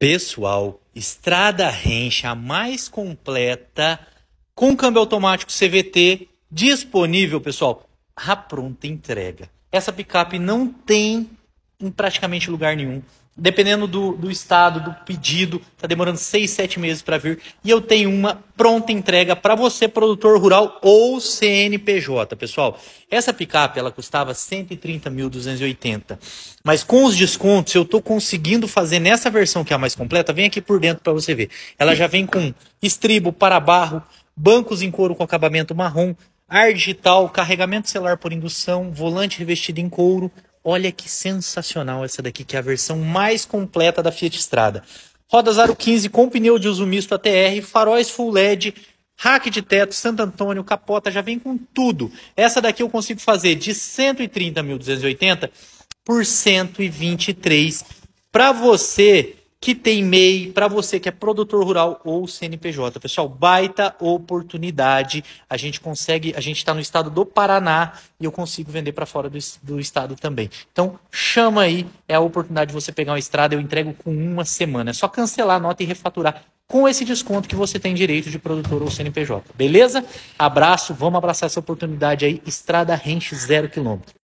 Pessoal, estrada rencha mais completa com câmbio automático CVT disponível, pessoal, a pronta entrega. Essa picape não tem em praticamente lugar nenhum. Dependendo do, do estado, do pedido, está demorando seis, sete meses para vir. E eu tenho uma pronta entrega para você, produtor rural ou CNPJ, pessoal. Essa picape ela custava 130.280. Mas com os descontos, eu estou conseguindo fazer nessa versão que é a mais completa. Vem aqui por dentro para você ver. Ela já vem com estribo, para-barro, bancos em couro com acabamento marrom, ar digital, carregamento celular por indução, volante revestido em couro, Olha que sensacional essa daqui, que é a versão mais completa da Fiat Strada. Rodas aro 15 com pneu de uso misto ATR, faróis full LED, rack de teto, Santo Antônio, capota, já vem com tudo. Essa daqui eu consigo fazer de 130.280 por 123 para você que tem MEI, para você que é produtor rural ou CNPJ. Pessoal, baita oportunidade. A gente consegue, a gente está no estado do Paraná e eu consigo vender para fora do, do, estado também. Então, chama aí, é a oportunidade de você pegar uma estrada, eu entrego com uma semana. É só cancelar a nota e refaturar com esse desconto que você tem direito de produtor ou CNPJ. Beleza? Abraço, vamos abraçar essa oportunidade aí, Estrada Ranch zero quilômetro.